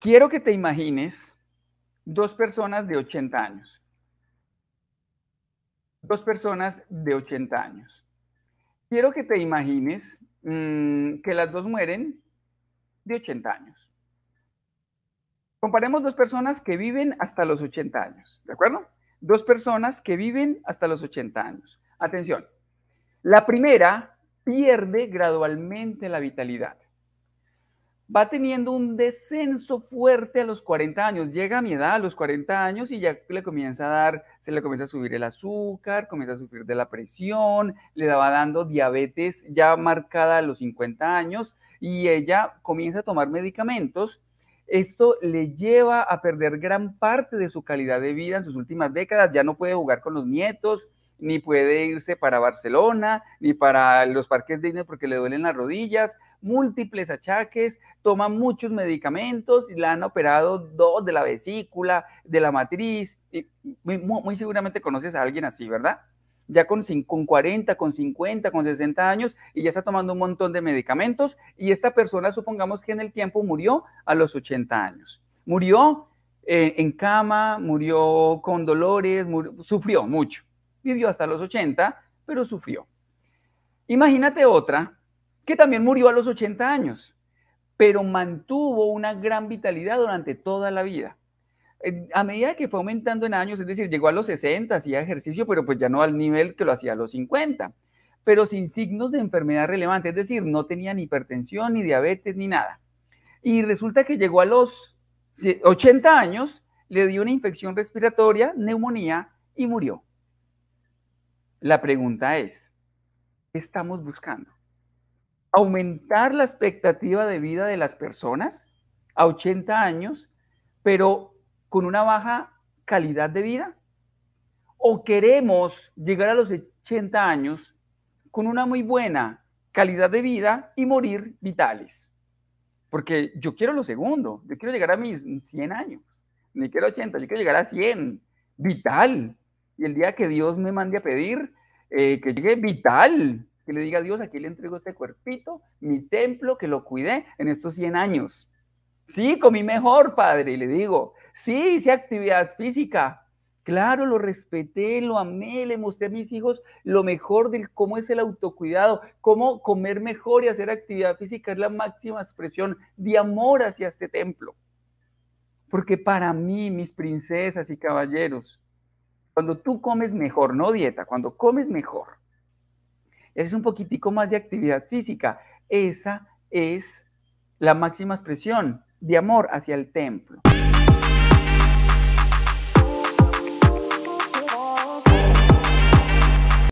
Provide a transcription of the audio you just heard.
Quiero que te imagines dos personas de 80 años. Dos personas de 80 años. Quiero que te imagines mm, que las dos mueren de 80 años. Comparemos dos personas que viven hasta los 80 años, ¿de acuerdo? Dos personas que viven hasta los 80 años. Atención, la primera pierde gradualmente la vitalidad va teniendo un descenso fuerte a los 40 años. Llega a mi edad, a los 40 años, y ya le comienza a dar, se le comienza a subir el azúcar, comienza a sufrir de la presión, le va dando diabetes ya marcada a los 50 años, y ella comienza a tomar medicamentos. Esto le lleva a perder gran parte de su calidad de vida en sus últimas décadas, ya no puede jugar con los nietos, ni puede irse para Barcelona, ni para los parques dignos porque le duelen las rodillas, múltiples achaques, toma muchos medicamentos, y la han operado dos de la vesícula, de la matriz, muy, seguramente conoces a alguien así, ¿verdad? ya con, con 40, con 50, con 60 años y ya está tomando un montón de medicamentos y esta persona supongamos que en el tiempo murió a los 80 años. Murió eh, en cama, murió con dolores, sufrió mucho vivió hasta los 80, pero sufrió. Imagínate otra que también murió a los 80 años, pero mantuvo una gran vitalidad durante toda la vida. A medida que fue aumentando en años, es decir, llegó a los 60, hacía ejercicio, pero pues ya no al nivel que lo hacía a los 50, pero sin signos de enfermedad relevante, es decir, no tenía ni hipertensión, ni diabetes, ni nada. Y resulta que llegó a los 80 años, le dio una infección respiratoria, neumonía y murió. La pregunta es, ¿qué estamos buscando? ¿Aumentar la expectativa de vida de las personas a 80 años, pero con una baja calidad de vida? ¿O queremos llegar a los 80 años con una muy buena calidad de vida y morir vitales? Porque yo quiero lo segundo, yo quiero llegar a mis 100 años, ni quiero 80, yo quiero llegar a 100, vital. Y el día que Dios me mande a pedir, eh, que llegue vital, que le diga a Dios, aquí le entrego este cuerpito, mi templo, que lo cuidé en estos 100 años. Sí, comí mejor, padre, y le digo, sí, hice actividad física. Claro, lo respeté, lo amé, le mostré a mis hijos lo mejor de cómo es el autocuidado, cómo comer mejor y hacer actividad física es la máxima expresión de amor hacia este templo. Porque para mí, mis princesas y caballeros, cuando tú comes mejor, no dieta, cuando comes mejor, es un poquitico más de actividad física, esa es la máxima expresión de amor hacia el templo.